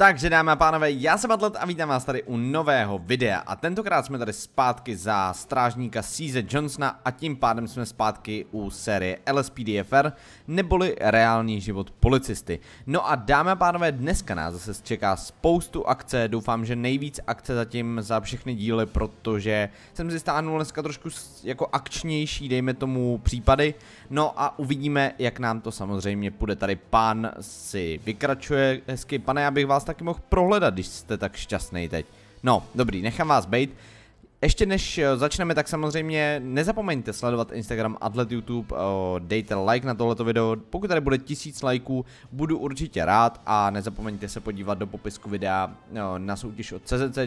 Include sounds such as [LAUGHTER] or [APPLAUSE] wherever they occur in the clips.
Takže dámy a pánové, já jsem Atlet a vítám vás tady u nového videa a tentokrát jsme tady zpátky za strážníka CZ Johnsona a tím pádem jsme zpátky u série LSPDFR neboli reálný život policisty. No a dámy a pánové, dneska nás zase čeká spoustu akce, doufám, že nejvíc akce zatím za všechny díly, protože jsem si stáhnul dneska trošku jako akčnější, dejme tomu případy, no a uvidíme, jak nám to samozřejmě půjde. Tady pán si vykračuje hezky, pane, já bych vás taky mohl prohledat, když jste tak šťastný teď. No, dobrý, nechám vás být. Ještě než eh, začneme, tak samozřejmě nezapomeňte sledovat Instagram Adlet, YouTube, eh, dejte like na tohleto video, pokud tady bude tisíc lajků, budu určitě rád a nezapomeňte se podívat do popisku videa eh, na soutěž od CZC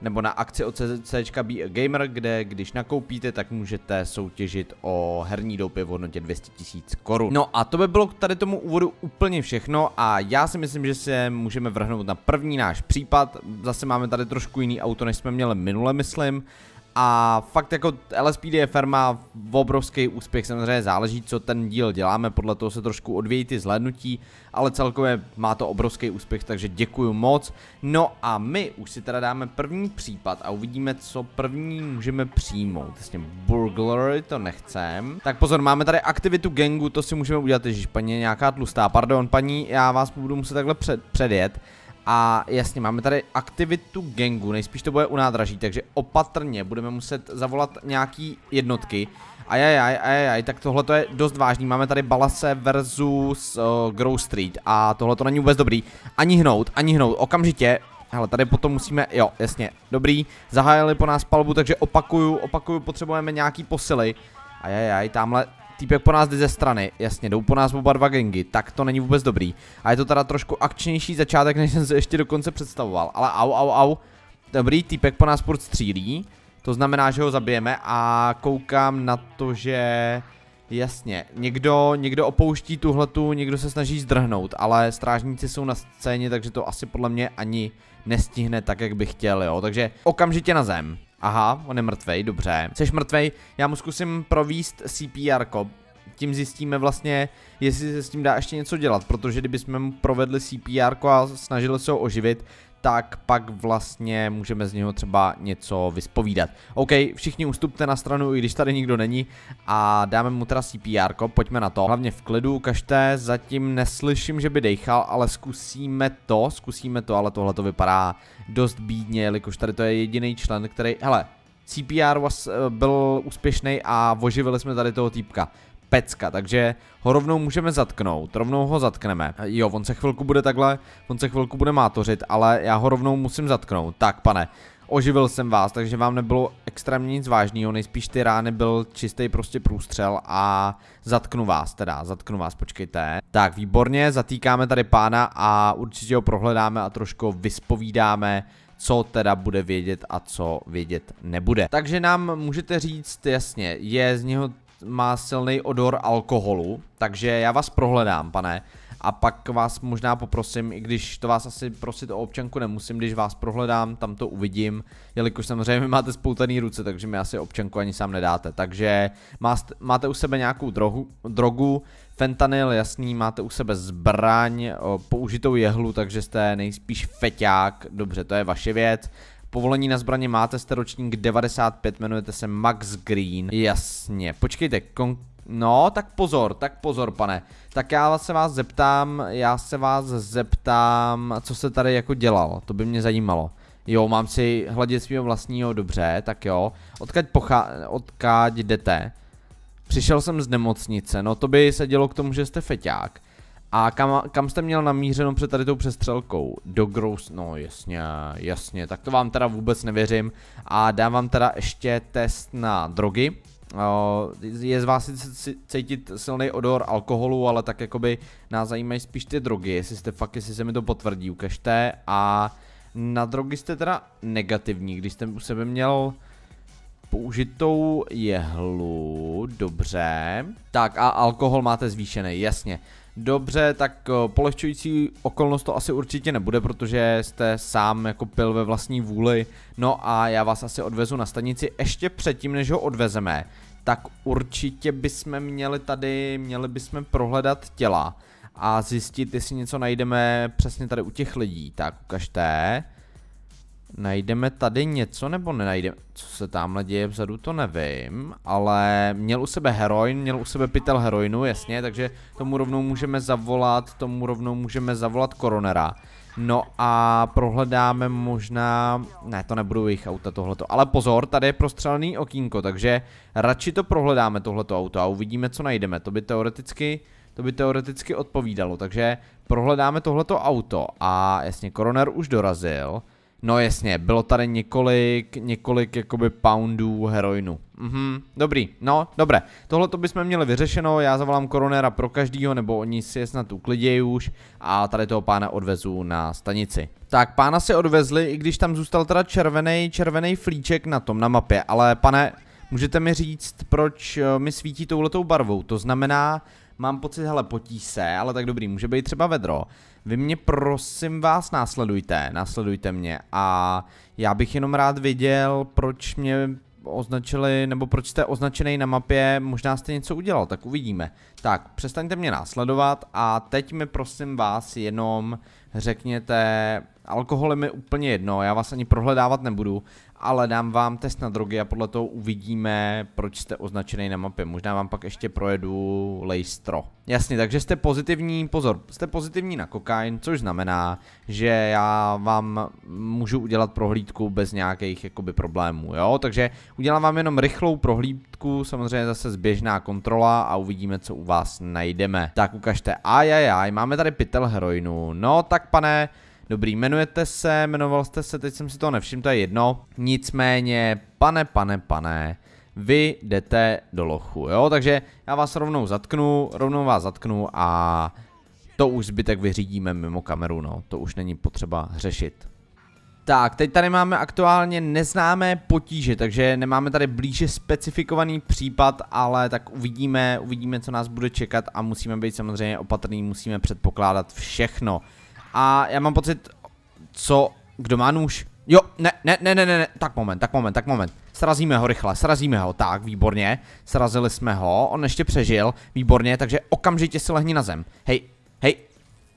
nebo na akci od CZC Be a Gamer, kde když nakoupíte, tak můžete soutěžit o herní doupě v hodnotě 200 tisíc korun. No a to by bylo k tady tomu úvodu úplně všechno a já si myslím, že se můžeme vrhnout na první náš případ, zase máme tady trošku jiný auto, než jsme měli minule, myslím, myslím. a fakt jako LSPD je firma v obrovský úspěch, samozřejmě záleží, co ten díl děláme, podle toho se trošku odvějí ty zhlédnutí, ale celkově má to obrovský úspěch, takže děkuju moc. No a my už si teda dáme první případ a uvidíme, co první můžeme přijmout. Jasně, burglary to nechcem. Tak pozor, máme tady aktivitu gengu, to si můžeme udělat, ježiš, paní je nějaká tlustá, pardon, paní, já vás budu muset takhle před, předjet. A jasně, máme tady aktivitu gengu, nejspíš to bude u nádraží, takže opatrně budeme muset zavolat nějaký jednotky. A Ajajaj, ajajaj, tak tohle to je dost vážný, máme tady Balase versus uh, eh, Grow Street a tohle to není vůbec dobrý. Ani hnout, ani hnout, okamžitě, hele tady potom musíme, jo, jasně, dobrý, zahájili po nás palbu, takže opakuju, opakuju, potřebujeme nějaký posily. A Ajajaj, tamhle týpek po nás jde ze strany, jasně, jdou po nás oba dva gengy, tak to není vůbec dobrý. A je to teda trošku akčnější začátek, než jsem se ještě dokonce představoval, ale au, au, au. Dobrý, týpek po nás furt střílí, to znamená, že ho zabijeme a koukám na to, že... Jasně, někdo, někdo opouští tuhletu, někdo se snaží zdrhnout, ale strážníci jsou na scéně, takže to asi podle mě ani nestihne tak, jak bych chtěl, jo. Takže okamžitě na zem. Aha, on je mrtvej, dobře. Jseš mrtvej, já mu zkusím províst CPR, -ko. tím zjistíme vlastně, jestli se s tím dá ještě něco dělat, protože kdybychom mu provedli CPR a snažili se ho oživit, tak pak vlastně můžeme z něho třeba něco vyspovídat. OK, všichni ustupte na stranu, i když tady nikdo není a dáme mu teda CPR, -ko. pojďme na to. Hlavně v klidu, ukažte, zatím neslyším, že by dejchal, ale zkusíme to, zkusíme to, ale tohle to vypadá dost bídně, jelikož tady to je jediný člen, který, hele, CPR was, eh, byl úspěšný a oživili jsme tady toho týpka pecka, takže ho rovnou můžeme zatknout, rovnou ho zatkneme. Eh, jo, on se chvilku bude takhle, on se chvilku bude mátořit, ale já ho rovnou musím zatknout. Tak, pane, oživil jsem vás, takže vám nebylo extrémně nic vážného, nejspíš ty rány byl čistý prostě průstřel a zatknu vás teda, zatknu vás, počkejte. Tak, výborně, zatýkáme tady pána a určitě ho prohledáme a trošku vyspovídáme, co teda bude vědět a co vědět nebude. Takže nám můžete říct, jasně, je z něho má silný odor alkoholu, takže já vás prohledám, pane. A pak vás možná poprosím, i když to vás asi prosit o občanku nemusím, když vás prohledám, tam to uvidím, jelikož samozřejmě máte spoutaný ruce, takže mi asi občanku ani sám nedáte. Takže máte u sebe nějakou drohu, drogu, fentanyl, jasný, máte u sebe zbraň, použitou jehlu, takže jste nejspíš feťák, dobře, to je vaše věc. Povolení na zbraně máte, jste ročník 95, jmenujete se Max Green. Jasně, počkejte, kon... No, tak pozor, tak pozor, pane. Tak já se vás zeptám, já se vás zeptám, co se tady jako dělal, to by mě zajímalo. Jo, mám si hladit svého vlastního, dobře, tak jo. Odkaď, pochá... Odkaď jdete? Přišel jsem z nemocnice, no to by se dělo k tomu, že jste feťák. A kam, kam jste měl namířeno před tady tou přestřelkou? Do Gross, no jasně, jasně, tak to vám teda vůbec nevěřím. A dám vám teda ještě test na drogy. Je z vás cítit silný odor alkoholu, ale tak jakoby nás zajímají spíš ty drogy, jestli jste fakt, jestli se mi to potvrdí, ukažte. A na drogy jste teda negativní, když jste u sebe měl použitou jehlu, dobře. Tak a alkohol máte zvýšený, jasně. Dobře, tak eh, polehčující okolnost to asi určitě nebude, protože jste sám jako pil ve vlastní vůli. No a já vás asi odvezu na stanici ještě předtím, než ho odvezeme. Tak určitě bychom měli tady, měli bychom prohledat těla a zjistit, jestli něco najdeme přesně tady u těch lidí. Tak ukažte. Najdeme tady něco nebo nenajdeme? Co se tamhle děje vzadu, to nevím, ale měl u sebe heroin, měl u sebe pytel heroinu, jasně, takže tomu rovnou můžeme zavolat, tomu rovnou můžeme zavolat koronera. No a prohledáme možná, ne to nebudou jejich auta tohleto, ale pozor, tady je prostřelený okýnko, takže radši to prohledáme tohleto auto a uvidíme co najdeme, to by teoreticky, to by teoreticky odpovídalo, takže prohledáme tohleto auto a jasně, koroner už dorazil, No jasně, bylo tady několik, několik jakoby poundů heroinu. Mhm, dobrý, no, dobré. Tohle to bychom měli vyřešeno, já zavolám koronera pro každýho, nebo oni si je snad uklidějí už a tady toho pána odvezu na stanici. Tak, pána si odvezli, i když tam zůstal teda červený, červený flíček na tom, na mapě, ale pane, můžete mi říct, proč eh, mi svítí touhletou barvou, to znamená, mám pocit, hele, potí se, ale tak dobrý, může být třeba vedro. Vy mě prosím vás následujte, následujte mě a já bych jenom rád viděl, proč mě označili, nebo proč jste označený na mapě, možná jste něco udělal, tak uvidíme. Tak, přestaňte mě následovat a teď mi prosím vás jenom řekněte, alkohol je mi úplně jedno, já vás ani prohledávat nebudu, ale dám vám test na drogy a podle toho uvidíme, proč jste označený na mapě. Možná vám pak ještě projedu lejstro. Jasně, takže jste pozitivní, pozor, jste pozitivní na kokain, což znamená, že já vám můžu udělat prohlídku bez nějakých jakoby problémů, jo? Takže udělám vám jenom rychlou prohlídku, samozřejmě zase zběžná kontrola a uvidíme, co u vás vás najdeme. Tak ukažte, ajajaj, máme tady pytel heroinu. No tak pane, Dobrý, jmenujete se, jmenoval jste se, teď jsem si to nevšiml, to je jedno. Nicméně, pane, pane, pane, vy jdete do lochu, jo? Takže já vás rovnou zatknu, rovnou vás zatknu a to už zbytek vyřídíme mimo kameru, no. To už není potřeba řešit. Tak, teď tady máme aktuálně neznámé potíže, takže nemáme tady blíže specifikovaný případ, ale tak uvidíme, uvidíme, co nás bude čekat a musíme být samozřejmě opatrní, musíme předpokládat všechno. A já mám pocit, co, kdo má nůž? Jo, ne, ne, ne, ne, ne, ne, tak moment, tak moment, tak moment. Srazíme ho rychle, srazíme ho, tak, výborně. Srazili jsme ho, on ještě přežil, výborně, takže okamžitě si lehni na zem. Hej, hej,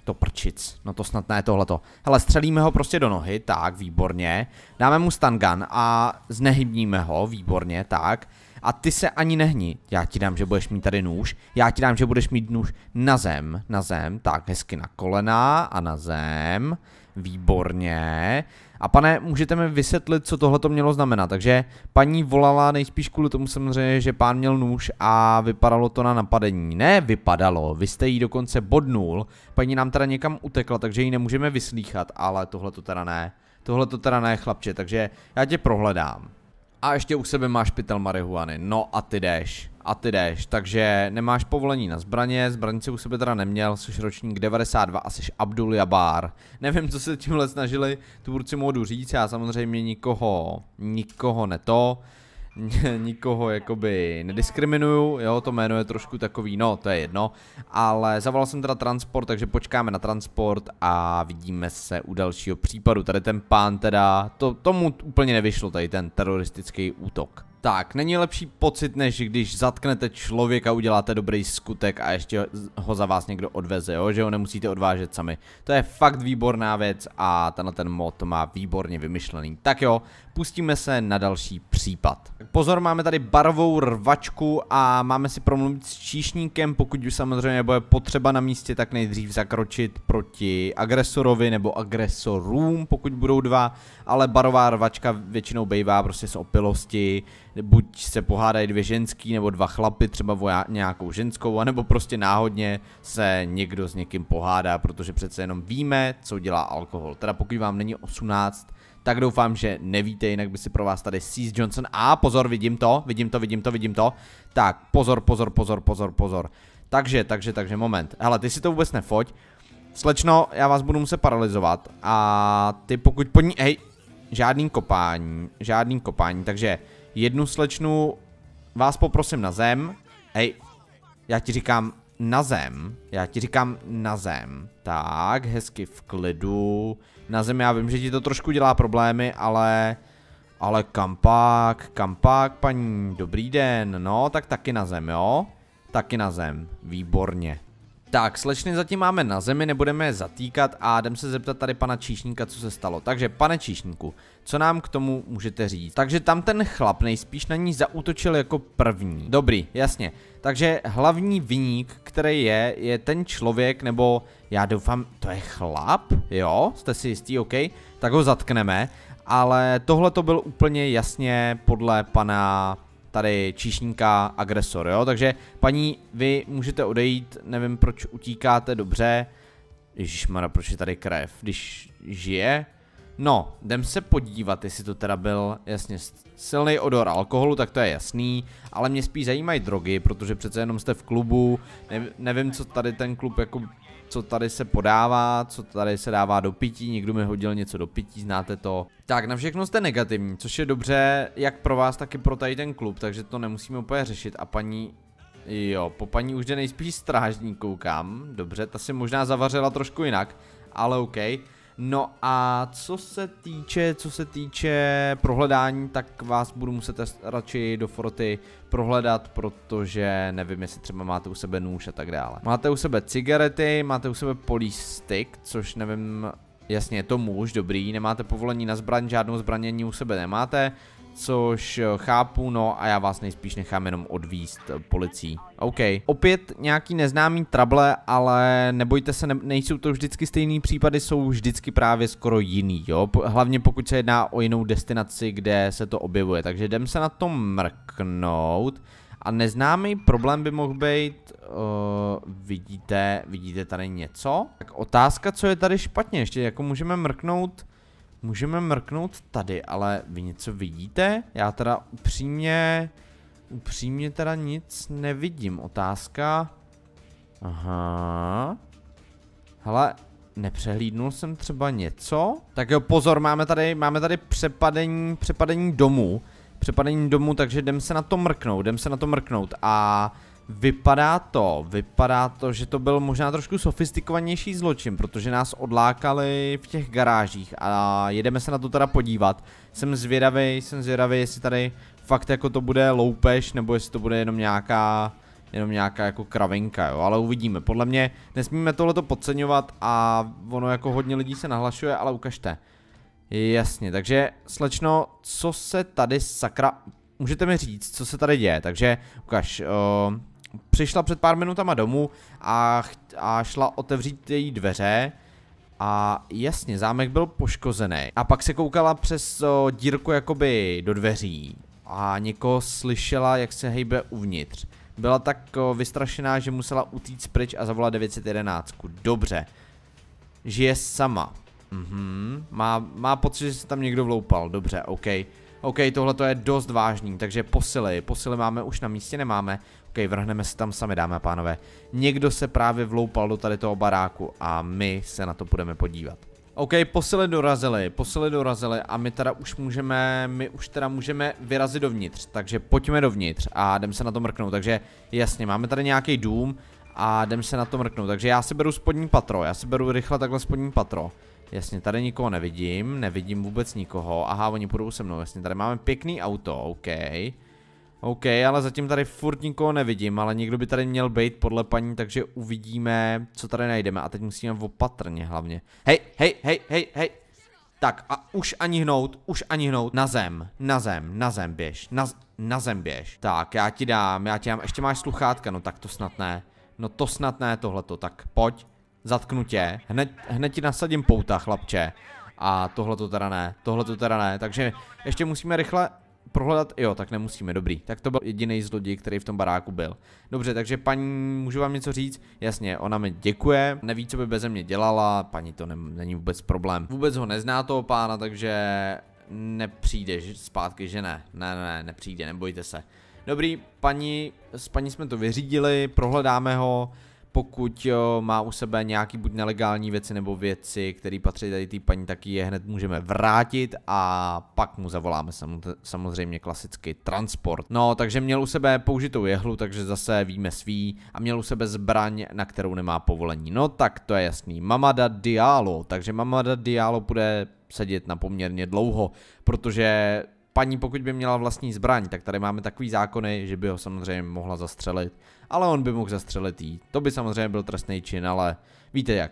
to prčic, no to snad ne tohleto. Hele, střelíme ho prostě do nohy, tak, výborně. Dáme mu stangan a znehybníme ho, výborně, tak. A ty se ani nehni, já ti dám, že budeš mít tady nůž, já ti dám, že budeš mít nůž na zem, na zem, tak, hezky na kolena a na zem. Výborně. A pane, můžete mi vysvětlit, co tohle to mělo znamenat. Takže paní volala nejspíš kvůli tomu samozřejmě, že pán měl nůž a vypadalo to na napadení. Ne, vypadalo, vy jste jí dokonce bodnul. Paní nám teda někam utekla, takže ji nemůžeme vyslíchat, ale tohle to teda ne. Tohle to teda ne, chlapče, takže já tě prohledám. A ještě u sebe máš pytel marihuany, no a ty jdeš a ty jdeš, takže nemáš povolení na zbraně, zbraně si u sebe teda neměl, jsi ročník 92 a jsi Abdul Jabár. Nevím, co se tímhle snažili tvůrci modu říct, já samozřejmě nikoho, nikoho neto, [LAUGHS] nikoho jakoby nediskriminuju, jo, to jméno je trošku takový, no, to je jedno, ale zavolal jsem teda transport, takže počkáme na transport a vidíme se u dalšího případu. Tady ten pán teda, to, tomu úplně nevyšlo, tady ten teroristický útok. Tak, není lepší pocit, než když zatknete člověka, uděláte dobrý skutek a ještě ho za vás někdo odveze, jo? že ho nemusíte odvážet sami. To je fakt výborná věc a tenhle ten mod to má výborně vymyšlený. Tak jo, pustíme se na další případ. Pozor, máme tady barvou rvačku a máme si promluvit s číšníkem, pokud už samozřejmě bude potřeba na místě, tak nejdřív zakročit proti agresorovi nebo agresorům, pokud budou dva, ale barová rvačka většinou bývá prostě z opilosti, buď se pohádají dvě ženský nebo dva chlapy, třeba voja nějakou ženskou, anebo prostě náhodně se někdo s někým pohádá, protože přece jenom víme, co dělá alkohol. Teda pokud vám není 18, tak doufám, že nevíte, jinak by si pro vás tady Seas Johnson. A pozor, vidím to, vidím to, vidím to, vidím to. Tak, pozor, pozor, pozor, pozor, pozor. Takže, takže, takže, moment. Hele, ty si to vůbec nefoť. Slečno, já vás budu muset paralizovat. A ty pokud po ní, hej, žádný kopání, žádný kopání, takže jednu slečnu vás poprosím na zem. Hej, já ti říkám, na zem. Já ti říkám na zem. Tak, hezky v klidu. Na zem já vím, že ti to trošku dělá problémy, ale... Ale kampák, kampák, paní, dobrý den. No, tak taky na zem, jo? Taky na zem, výborně. Tak, slečny zatím máme na zemi, nebudeme je zatýkat a jdem se zeptat tady pana Číšníka, co se stalo. Takže, pane Číšníku, co nám k tomu můžete říct? Takže tam ten chlap nejspíš na ní zautočil jako první. Dobrý, jasně. Takže hlavní vyník, který je, je ten člověk, nebo já doufám, to je chlap, jo, jste si jistý, OK, tak ho zatkneme, ale tohle to byl úplně jasně podle pana tady číšníka agresor, jo, takže paní, vy můžete odejít, nevím proč utíkáte, dobře, Ježišmara, proč je tady krev, když žije, No, jdem se podívat, jestli to teda byl, jasně, silný odor alkoholu, tak to je jasný, ale mě spíš zajímají drogy, protože přece jenom jste v klubu, ne, nevím, co tady ten klub, jako, co tady se podává, co tady se dává do pití, někdo mi hodil něco do pití, znáte to. Tak, na všechno jste negativní, což je dobře, jak pro vás, tak i pro tady ten klub, takže to nemusíme úplně řešit a paní Jo, po paní už jde nejspíš strážní koukám, dobře, ta si možná zavařila trošku jinak, ale Okay. No a co se týče, co se týče prohledání, tak vás budu muset radši do foroty prohledat, protože nevím, jestli třeba máte u sebe nůž a tak dále. Máte u sebe cigarety, máte u sebe polystik, což nevím, jasně, je to muž, dobrý, nemáte povolení na zbraň, žádnou zbranění u sebe nemáte, což eh, chápu, no a já vás nejspíš nechám jenom odvíst eh, policií. OK. Opět nějaký neznámý trable, ale nebojte se, ne nejsou to vždycky stejný případy, jsou vždycky právě skoro jiný, jo. Hlavně pokud se jedná o jinou destinaci, kde se to objevuje. Takže jdem se na to mrknout. A neznámý problém by mohl být, uh, vidíte, vidíte tady něco? Tak otázka, co je tady špatně, ještě jako můžeme mrknout Můžeme mrknout tady, ale vy něco vidíte? Já teda upřímně... Upřímně teda nic nevidím. Otázka... Aha... Hele, nepřehlídnul jsem třeba něco? Tak jo, pozor, máme tady, máme tady přepadení, přepadení domů. Přepadení domů, takže jdem se na to mrknout, jdem se na to mrknout a... Vypadá to, vypadá to, že to byl možná trošku sofistikovanější zločin, protože nás odlákali v těch garážích a jedeme se na to teda podívat. Jsem zvědavý, jsem zvědavý, jestli tady fakt jako to bude loupež, nebo jestli to bude jenom nějaká, jenom nějaká jako kravinka, jo, ale uvidíme. Podle mě nesmíme tohleto podceňovat a ono jako hodně lidí se nahlašuje, ale ukažte. Jasně, takže slečno, co se tady sakra můžete mi říct, co se tady děje, takže ukaž, uh, přišla před pár minutama domů a, a šla otevřít její dveře a jasně, zámek byl poškozený. A pak se koukala přes o, dírku jakoby do dveří a někoho slyšela, jak se hejbe uvnitř. Byla tak o, vystrašená, že musela utíct pryč a zavolala 911. Dobře. Žije sama. Mhm. Má, má pocit, že se tam někdo vloupal. Dobře, OK. OK, tohle to je dost vážný, takže posily. Posily máme už na místě, nemáme. OK, vrhneme se tam sami, dámy a pánové. Někdo se právě vloupal do tady toho baráku a my se na to budeme podívat. OK, posily dorazily, posily dorazily a my teda už můžeme, my už teda můžeme vyrazit dovnitř, takže pojďme dovnitř a jdem se na to mrknout, takže jasně, máme tady nějaký dům a jdem se na to mrknout, takže já si beru spodní patro, já si beru rychle takhle spodní patro Jasně, tady nikoho nevidím, nevidím vůbec nikoho. Aha, oni půjdou se mnou, jasně, tady máme pěkný auto, OK. OK, ale zatím tady furt nikoho nevidím, ale někdo by tady měl být podle paní, takže uvidíme, co tady najdeme. A teď musíme opatrně hlavně. Hej, hej, hej, hej, hej. Tak a už ani hnout, už ani hnout. Na zem, na zem, na zem běž, na, na zem běž. Tak, já ti dám, já ti dám, ještě máš sluchátka, no tak to snad ne. No to snad ne tohleto, tak pojď zatknu tě, hned, hned ti nasadím pouta, chlapče. A tohle to teda ne, tohle to teda ne, takže ještě musíme rychle prohledat, jo, tak nemusíme, dobrý. Tak to byl jediný zloděj, který v tom baráku byl. Dobře, takže paní, můžu vám něco říct? Jasně, ona mi děkuje, neví, co by beze mě dělala, paní to ne, není vůbec problém. Vůbec ho nezná toho pána, takže nepřijde zpátky, že ne. Ne, ne, nepřijde, nebojte se. Dobrý, paní, s paní jsme to vyřídili, prohledáme ho, pokud má u sebe nějaký buď nelegální věci nebo věci, které patří tady té paní, tak je hned můžeme vrátit a pak mu zavoláme samozřejmě klasicky transport. No, takže měl u sebe použitou jehlu, takže zase víme svý a měl u sebe zbraň, na kterou nemá povolení. No tak to je jasný. Mamada Dialo, takže Mamada Dialo bude sedět na poměrně dlouho, protože paní, pokud by měla vlastní zbraň, tak tady máme takový zákony, že by ho samozřejmě mohla zastřelit, ale on by mohl zastřelit jí. To by samozřejmě byl trestný čin, ale víte jak,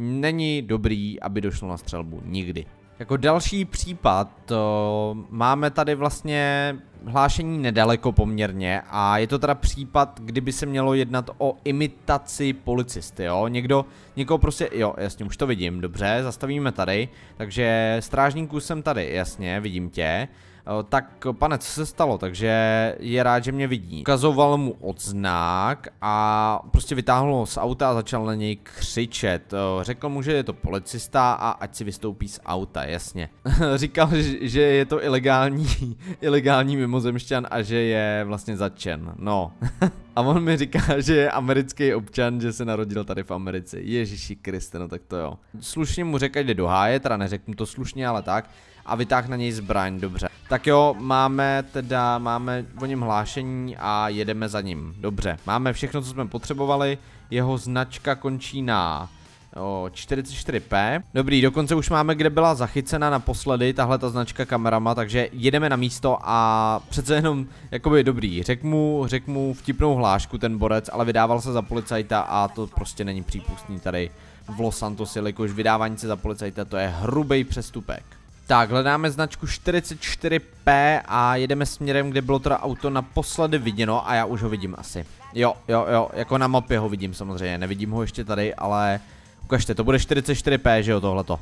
není dobrý, aby došlo na střelbu nikdy. Jako další případ, to máme tady vlastně hlášení nedaleko poměrně a je to teda případ, kdyby se mělo jednat o imitaci policisty, jo? Někdo, někoho prostě, jo, jasně, už to vidím, dobře, zastavíme tady, takže strážníků jsem tady, jasně, vidím tě. Eh, tak pane, co se stalo, takže je rád, že mě vidí. Ukazoval mu odznak a prostě vytáhl ho z auta a začal na něj křičet. Eh, řekl mu, že je to policista a ať si vystoupí z auta, jasně. [LAUGHS] Říkal, že je to ilegální, [LAUGHS] ilegální mimozemšťan a že je vlastně začen, no. [LAUGHS] A on mi říká, [LAUGHS] že je americký občan, že se narodil tady v Americe. Ježíši Kriste, no tak to jo. Slušně mu řekl, jde do háje, teda neřeknu to slušně, ale tak. A vytáhne na něj zbraň, dobře. Tak jo, máme teda, máme o něm hlášení a jedeme za ním. Dobře, máme všechno, co jsme potřebovali. Jeho značka končí na o 44p. Dobrý, dokonce už máme, kde byla zachycena naposledy tahle ta značka kamerama, takže jedeme na místo a přece jenom, jakoby dobrý, řek mu, řek mu vtipnou hlášku ten borec, ale vydával se za policajta a to prostě není přípustný tady v Los Santos, jelikož vydávání se za policajta to je hrubý přestupek. Tak, hledáme značku 44P a jedeme směrem, kde bylo teda auto naposledy viděno a já už ho vidím asi. Jo, jo, jo, jako na mapě ho vidím samozřejmě, nevidím ho ještě tady, ale Ukažte, to bude 44p, že jo, tohleto.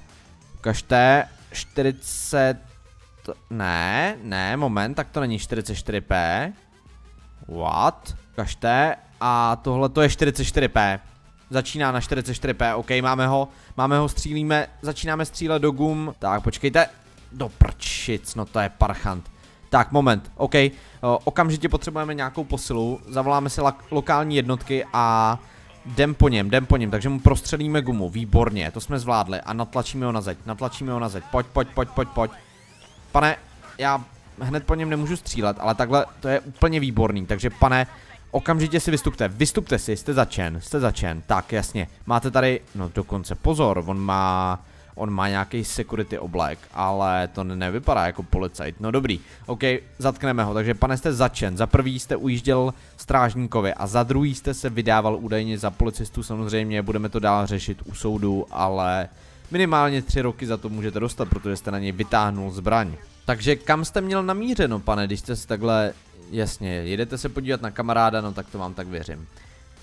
Ukažte, 40... Ne, ne, moment, tak to není 44p. What? Ukažte, a tohle to je 44p. Začíná na 44p, ok, máme ho, máme ho, střílíme, začínáme střílet do gum. Tak, počkejte, do prčic, no to je parchant. Tak, moment, ok, o, eh, okamžitě potřebujeme nějakou posilu, zavoláme si lokální jednotky a Jdem po něm, jdem po něm, takže mu prostřelíme gumu, výborně, to jsme zvládli a natlačíme ho na zeď, natlačíme ho na zeď, pojď, pojď, pojď, pojď, pojď. Pane, já hned po něm nemůžu střílet, ale takhle to je úplně výborný, takže pane, okamžitě si vystupte, vystupte si, jste začen, jste začen, tak jasně, máte tady, no dokonce pozor, on má on má nějaký security oblek, ale to nevypadá jako policajt. No dobrý, ok, zatkneme ho, takže pane jste začen, za prvý jste ujížděl strážníkovi a za druhý jste se vydával údajně za policistu, samozřejmě budeme to dál řešit u soudu, ale minimálně tři roky za to můžete dostat, protože jste na něj vytáhnul zbraň. Takže kam jste měl namířeno, pane, když jste se takhle, jasně, jedete se podívat na kamaráda, no tak to vám tak věřím.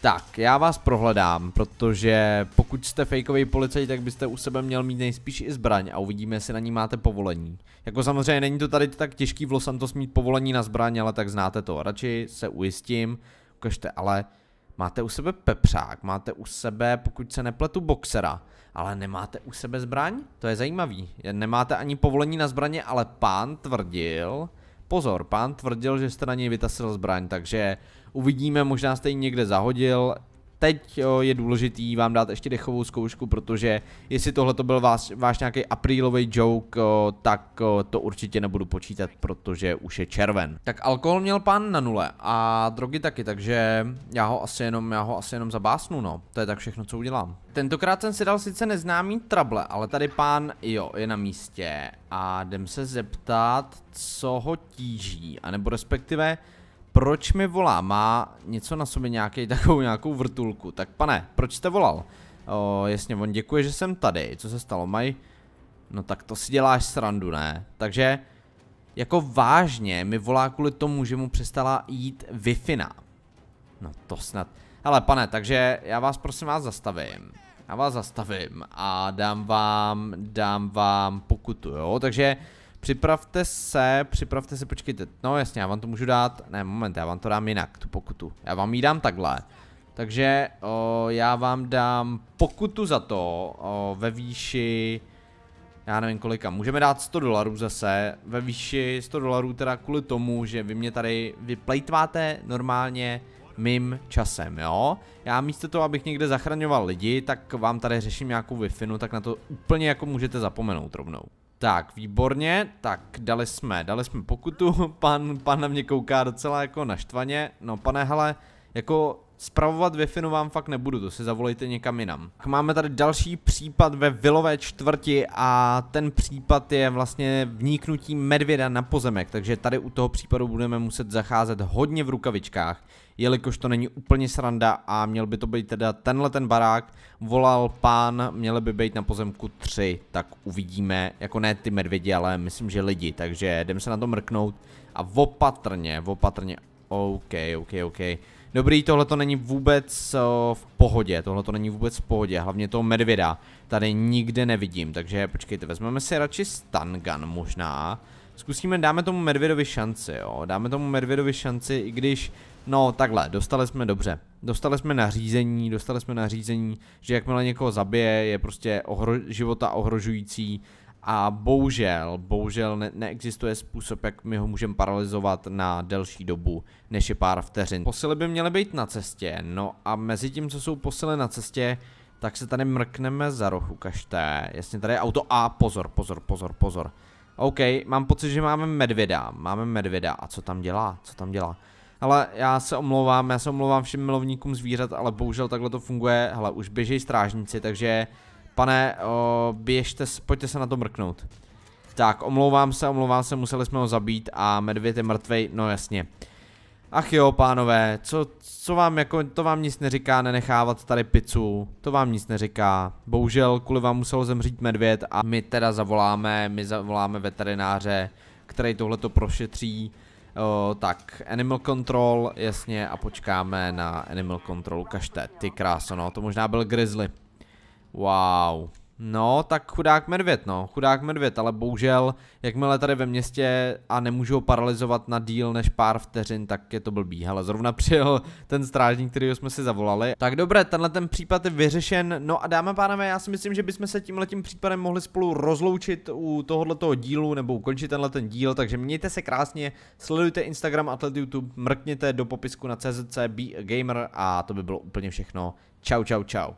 Tak, já vás prohledám, protože pokud jste fejkový policajt, tak byste u sebe měl mít nejspíš i zbraň a uvidíme, jestli na ní máte povolení. Jako samozřejmě není to tady tak těžký v Los Santos mít povolení na zbraň, ale tak znáte to. Radši se ujistím, ukažte, ale máte u sebe pepřák, máte u sebe, pokud se nepletu, boxera, ale nemáte u sebe zbraň? To je zajímavý. Nemáte ani povolení na zbraně, ale pán tvrdil, Pozor, pán tvrdil, že jste na něj vytasil zbraň, takže uvidíme, možná jste ji někde zahodil, teď je důležitý vám dát ještě dechovou zkoušku, protože jestli tohle to byl váš, váš nějaký aprílový joke, tak to určitě nebudu počítat, protože už je červen. Tak alkohol měl pán na nule a drogy taky, takže já ho asi jenom, já ho asi jenom zabásnu, no. To je tak všechno, co udělám. Tentokrát jsem si dal sice neznámý trable, ale tady pán, jo, je na místě a jdem se zeptat, co ho tíží, anebo respektive, proč mi volá? Má něco na sobě nějaký takovou nějakou vrtulku. Tak pane, proč jste volal? O, jasně, on děkuje, že jsem tady. Co se stalo, Maj? No tak to si děláš srandu, ne? Takže, jako vážně mi volá kvůli tomu, že mu přestala jít wi No to snad. Ale pane, takže já vás prosím vás zastavím. Já vás zastavím a dám vám, dám vám pokutu, jo? Takže Připravte se, připravte se, počkejte, no jasně, já vám to můžu dát, ne, moment, já vám to dám jinak, tu pokutu, já vám ji dám takhle. Takže o, já vám dám pokutu za to o, ve výši, já nevím kolika, můžeme dát 100 dolarů zase, ve výši 100 dolarů teda kvůli tomu, že vy mě tady vyplejtváte normálně mým časem, jo? Já místo toho, abych někde zachraňoval lidi, tak vám tady řeším nějakou wi no, tak na to úplně jako můžete zapomenout rovnou. Tak, výborně, tak dali jsme, dali jsme pokutu, [LAUGHS] pan, pan na mě kouká docela jako naštvaně, no pane hele, jako Spravovat wi no vám fakt nebudu, to si zavolejte někam jinam. Máme tady další případ ve Vilové čtvrti a ten případ je vlastně vniknutí medvěda na pozemek, takže tady u toho případu budeme muset zacházet hodně v rukavičkách jelikož to není úplně sranda a měl by to být teda tenhle ten barák, volal pán, měly by být na pozemku tři, tak uvidíme, jako ne ty medvědi, ale myslím, že lidi, takže jdem se na to mrknout a opatrně, opatrně, OK, OK, OK. Dobrý, tohle to není vůbec eh, v pohodě, tohle to není vůbec v pohodě, hlavně toho medvěda tady nikde nevidím, takže počkejte, vezmeme si radši gun možná. Zkusíme, dáme tomu medvědovi šanci, jo, dáme tomu medvědovi šanci, i když No takhle, dostali jsme dobře. Dostali jsme nařízení, dostali jsme nařízení, že jakmile někoho zabije, je prostě ohro, života ohrožující a bohužel, bohužel ne, neexistuje způsob, jak my ho můžeme paralizovat na delší dobu, než je pár vteřin. Posily by měly být na cestě, no a mezi tím, co jsou posily na cestě, tak se tady mrkneme za rohu, kažte. Jasně, tady je auto a pozor, pozor, pozor, pozor. OK, mám pocit, že máme medvěda, máme medvěda a co tam dělá, co tam dělá ale já se omlouvám, já se omlouvám všem milovníkům zvířat, ale bohužel takhle to funguje, hele, už běží strážníci, takže pane, o, běžte, pojďte se na to mrknout. Tak, omlouvám se, omlouvám se, museli jsme ho zabít a medvěd je mrtvej, no jasně. Ach jo, pánové, co, co vám jako, to vám nic neříká nenechávat tady pizzu, to vám nic neříká. Bohužel kvůli vám musel zemřít medvěd a my teda zavoláme, my zavoláme veterináře, který tohleto prošetří O, tak, Animal Control, jasně, a počkáme na Animal Control. Ukažte, ty krásno, no, to možná byl Grizzly. Wow. No, tak chudák medvěd, no, chudák medvěd, ale bohužel, jakmile tady ve městě a nemůžu ho paralizovat na díl než pár vteřin, tak je to blbý. Ale zrovna [LAUGHS] přijel ten strážník, který jsme si zavolali. Tak dobré, tenhle ten případ je vyřešen, no a dáme pánové, já si myslím, že bychom se tím případem mohli spolu rozloučit u tohoto dílu nebo ukončit tenhle ten díl, takže mějte se krásně, sledujte Instagram Atlet YouTube, mrkněte do popisku na CZC Be a Gamer a to by bylo úplně všechno. Čau, čau, čau.